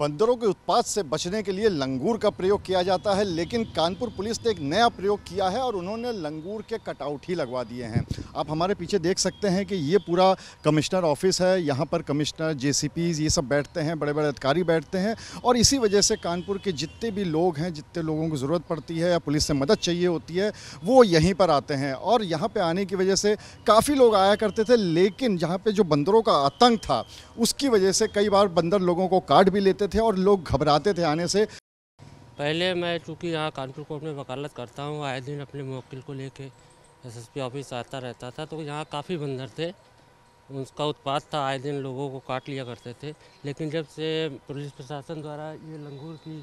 बंदरों के उत्पाद से बचने के लिए लंगूर का प्रयोग किया जाता है लेकिन कानपुर पुलिस ने एक नया प्रयोग किया है और उन्होंने लंगूर के कटआउट ही लगवा दिए हैं आप हमारे पीछे देख सकते हैं कि ये पूरा कमिश्नर ऑफिस है यहाँ पर कमिश्नर जे ये सब बैठते हैं बड़े बड़े अधिकारी बैठते हैं और इसी वजह से कानपुर के जितने भी लोग हैं जितने लोगों को ज़रूरत पड़ती है या पुलिस से मदद चाहिए होती है वो यहीं पर आते हैं और यहाँ पर आने की वजह से काफ़ी लोग आया करते थे लेकिन जहाँ पर जो बंदरों का आतंक था उसकी वजह से कई बार बंदर लोगों को काट भी लेते थे और लोग घबराते थे आने से पहले मैं चूँकि यहाँ कानपुर कोर्ट में वकालत करता हूँ आए दिन अपने मुवक्ल को लेके एसएसपी ऑफिस आता रहता था तो यहाँ काफ़ी बंदर थे उसका उत्पाद था आए दिन लोगों को काट लिया करते थे लेकिन जब से पुलिस प्रशासन द्वारा ये लंगूर की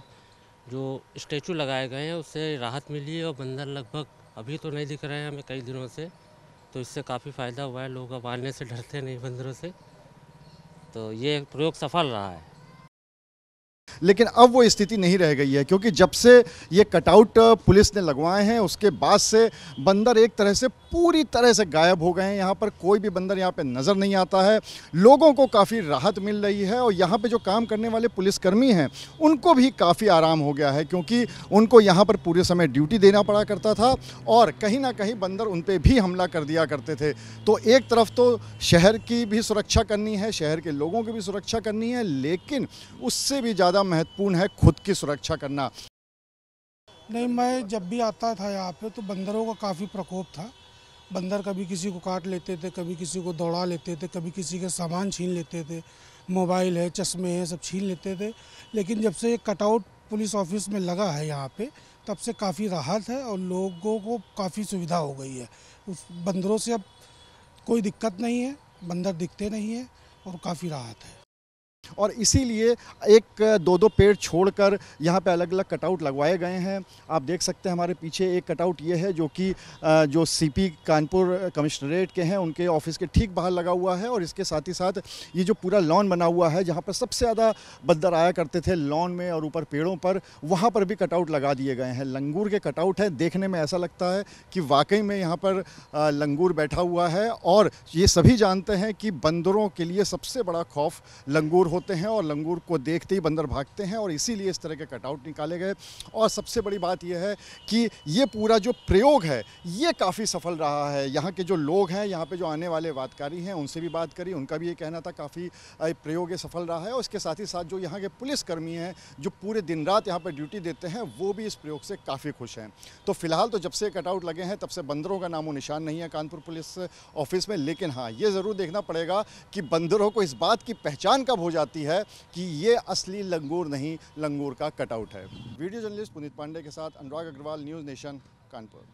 जो स्टैचू लगाए गए हैं उससे राहत मिली है और बंदर लगभग अभी तो नहीं दिख रहे हैं हमें कई दिनों से तो इससे काफ़ी फ़ायदा हुआ है लोग अब आने से डरते नहीं बंदरों से तो ये प्रयोग सफल रहा है लेकिन अब वो स्थिति नहीं रह गई है क्योंकि जब से ये कटआउट पुलिस ने लगवाए हैं उसके बाद से बंदर एक तरह से पूरी तरह से गायब हो गए हैं यहाँ पर कोई भी बंदर यहाँ पर नज़र नहीं आता है लोगों को काफ़ी राहत मिल रही है और यहाँ पर जो काम करने वाले पुलिसकर्मी हैं उनको भी काफ़ी आराम हो गया है क्योंकि उनको यहाँ पर पूरे समय ड्यूटी देना पड़ा करता था और कहीं ना कहीं बंदर उन पर भी हमला कर दिया करते थे तो एक तरफ तो शहर की भी सुरक्षा करनी है शहर के लोगों की भी सुरक्षा करनी है लेकिन उससे भी ज़्यादा महत्वपूर्ण है खुद की सुरक्षा करना नहीं मैं जब भी आता था यहाँ पे तो बंदरों का काफ़ी प्रकोप था बंदर कभी किसी को काट लेते थे कभी किसी को दौड़ा लेते थे कभी किसी के सामान छीन लेते थे मोबाइल है चश्मे हैं सब छीन लेते थे लेकिन जब से कटआउट पुलिस ऑफिस में लगा है यहाँ पे तब से काफ़ी राहत है और लोगों को काफ़ी सुविधा हो गई है उस बंदरों से अब कोई दिक्कत नहीं है बंदर दिखते नहीं हैं और काफ़ी राहत है और इसीलिए एक दो दो पेड़ छोड़कर यहाँ पे अलग अलग कटआउट लगवाए गए हैं आप देख सकते हैं हमारे पीछे एक कटआउट ये है जो कि जो सीपी कानपुर कमिश्नरेट के हैं उनके ऑफिस के ठीक बाहर लगा हुआ है और इसके साथ ही साथ ये जो पूरा लॉन बना हुआ है जहाँ पर सबसे ज़्यादा बदर आया करते थे लॉन में और ऊपर पेड़ों पर वहाँ पर भी कटआउट लगा दिए गए हैं लंगूर के कटआउट हैं देखने में ऐसा लगता है कि वाकई में यहाँ पर लंगूर बैठा हुआ है और ये सभी जानते हैं कि बंदरों के लिए सबसे बड़ा खौफ लंगूर हो होते हैं और लंगूर को देखते ही बंदर भागते हैं और इसीलिए इस तरह के कटआउट निकाले गए और सबसे बड़ी बात यह है कि ये पूरा जो प्रयोग है ये काफ़ी सफल रहा है यहाँ के जो लोग हैं यहाँ पे जो आने वाले वादकारी हैं उनसे भी बात करी उनका भी ये कहना था काफ़ी प्रयोग सफल रहा है और इसके साथ ही साथ जो यहाँ के पुलिसकर्मी हैं जो पूरे दिन रात यहाँ पर ड्यूटी देते हैं वो भी इस प्रयोग से काफ़ी खुश हैं तो फिलहाल तो जब से कटआउट लगे हैं तब से बंदरों का नामो निशान नहीं है कानपुर पुलिस ऑफिस में लेकिन हाँ ये ज़रूर देखना पड़ेगा कि बंदरों को इस बात की पहचान कब हो जाती जाती है कि ये असली लंगूर नहीं लंगूर का कटआउट है वीडियो जर्नलिस्ट पुनीत पांडे के साथ अनुराग अग्रवाल न्यूज़ नेशन कानपुर